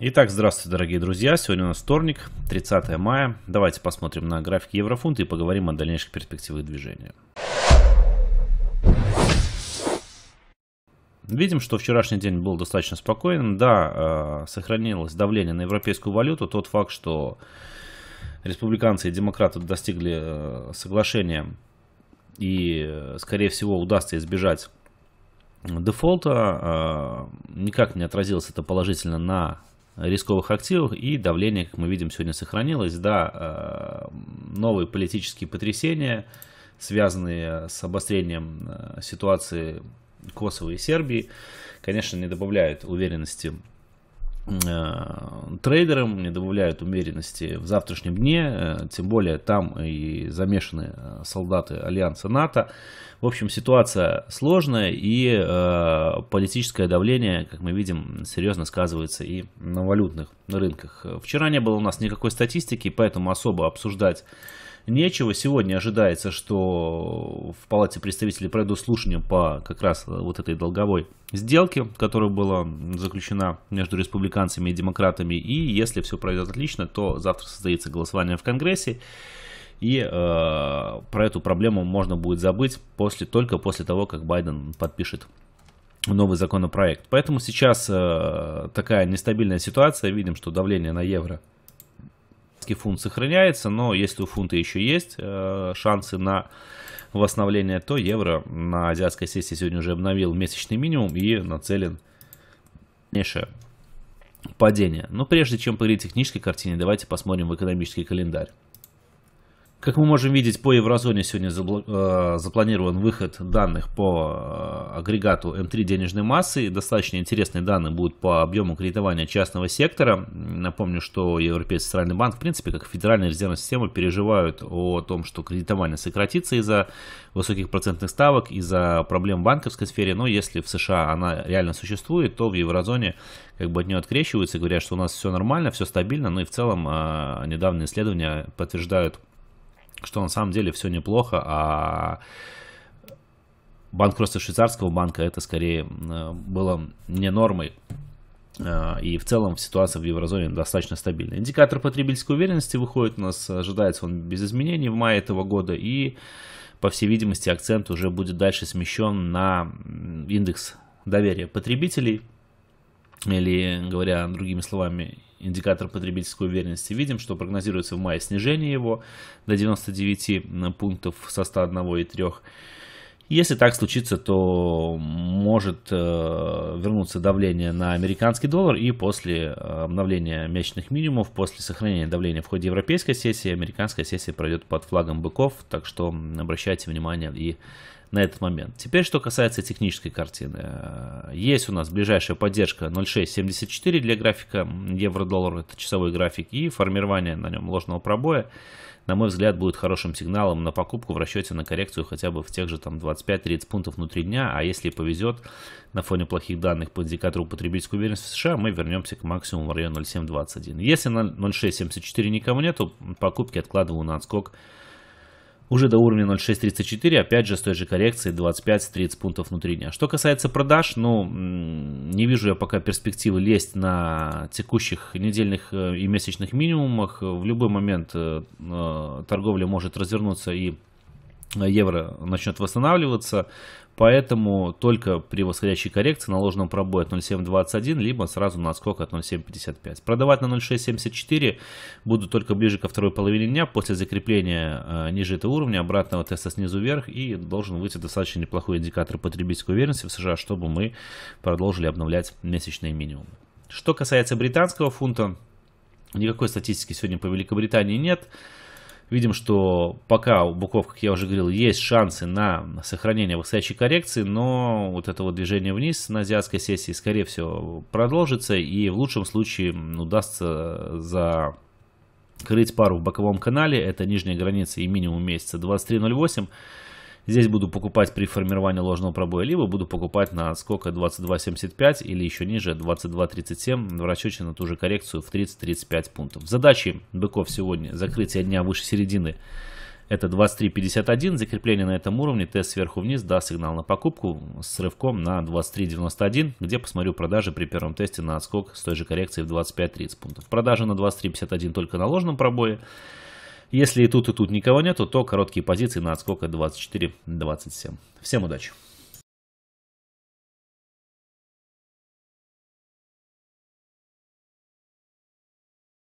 Итак, здравствуйте, дорогие друзья. Сегодня у нас вторник, 30 мая. Давайте посмотрим на графики еврофунта и поговорим о дальнейших перспективах движения. Видим, что вчерашний день был достаточно спокойным. Да, э, сохранилось давление на европейскую валюту. Тот факт, что республиканцы и демократы достигли э, соглашения и, э, скорее всего, удастся избежать дефолта, никак не отразилось это положительно на рисковых активов, и давление, как мы видим, сегодня сохранилось. Да, э, новые политические потрясения, связанные с обострением э, ситуации Косово и Сербии, конечно, не добавляют уверенности Э, трейдерам, не добавляют умеренности в завтрашнем дне, э, тем более там и замешаны э, солдаты Альянса НАТО. В общем, ситуация сложная, и политическое давление, как мы видим, серьезно сказывается и на валютных рынках. Вчера не было у нас никакой статистики, поэтому особо обсуждать нечего. Сегодня ожидается, что в Палате представителей пройдут слушание по как раз э, вот этой долговой сделке, которая была заключена между республиканцами и демократами. И если все пройдет отлично, то завтра состоится голосование в Конгрессе. И э, про эту проблему можно будет забыть после, только после того, как Байден подпишет новый законопроект. Поэтому сейчас э, такая нестабильная ситуация. Видим, что давление на евро – все-таки фунт сохраняется, но если у фунта еще есть э, шансы на восстановление, то евро на азиатской сессии сегодня уже обновил месячный минимум и нацелен дальнейшее падение. Но прежде чем поговорить о технической картине, давайте посмотрим в экономический календарь. Как мы можем видеть, по еврозоне сегодня э, запланирован выход данных по э, агрегату М3 денежной массы. Достаточно интересные данные будут по объему кредитования частного сектора. Напомню, что Европейский центральный банк, в принципе, как и Федеральная резервная система, переживают о том, что кредитование сократится из-за высоких процентных ставок, из-за проблем в банковской сфере. Но если в США она реально существует, то в еврозоне как бы от нее открещиваются, говорят, что у нас все нормально, все стабильно. Ну и в целом э, недавние исследования подтверждают что на самом деле все неплохо, а банкротство швейцарского банка это скорее было не нормой. А, и в целом ситуация в еврозоне достаточно стабильная. Индикатор потребительской уверенности выходит у нас, ожидается он без изменений в мае этого года. И, по всей видимости, акцент уже будет дальше смещен на индекс доверия потребителей. Или, говоря другими словами, индикатор потребительской уверенности, видим, что прогнозируется в мае снижение его до 99 э, пунктов со 101 и 3. Если так случится, то может э, вернуться давление на американский доллар и после э, обновления месячных минимумов, после сохранения давления в ходе европейской сессии, американская сессия пройдет под флагом быков, так что обращайте внимание и на этот момент. Теперь, что касается технической картины. Э, есть у нас ближайшая поддержка 0.674 для графика евро-доллар, это часовой график, и формирование на нем ложного пробоя, на мой взгляд, будет хорошим сигналом на покупку в расчете на коррекцию хотя бы в тех же там 25-30 пунктов внутри дня, а если повезет, на фоне плохих данных по индикатору потребительской уверенности США, мы вернемся к максимуму в районе 0.721. Если на 0.674 никого нету, покупки откладываю на отскок уже до уровня 0.634, опять же с той же коррекцией 25-30 пунктов внутри дня. Что касается продаж, ну, не вижу я пока перспективы лезть на текущих недельных э, и месячных минимумах. В любой момент э, э, торговля может развернуться и евро начнет восстанавливаться, поэтому только при восходящей коррекции на ложном пробое от 0,721, либо сразу на отскок от 0,755. Продавать на 0,674 буду только ближе ко второй половине дня, после закрепления э, ниже этого уровня, обратного теста снизу вверх, и должен выйти достаточно неплохой индикатор потребительской уверенности в США, чтобы мы продолжили обновлять месячные минимумы. Что касается британского фунта, никакой статистики сегодня по Великобритании нет видим, что пока у буквов, как я уже говорил, есть шансы на сохранение высочайшей коррекции, но вот это вот движение вниз на азиатской сессии, скорее всего, продолжится и в лучшем случае удастся за крыть пару в боковом канале, это нижняя граница и минимум месяца 23.08, Здесь буду покупать при формировании ложного пробоя, либо буду покупать на сколько 22.75 или еще ниже 22.37 в расчете на ту же коррекцию в 30-35 пунктов. Задачи быков сегодня закрытие дня выше середины. Это 23.51, закрепление на этом уровне, тест сверху вниз, да, сигнал на покупку с рывком на 23.91, где посмотрю продажи при первом тесте на отскок с той же коррекцией в 25.30 пунктов. Продажи на 23.51 только на ложном пробое. Если и тут, и тут никого нету, то короткие позиции на отскока 24-27. Всем удачи!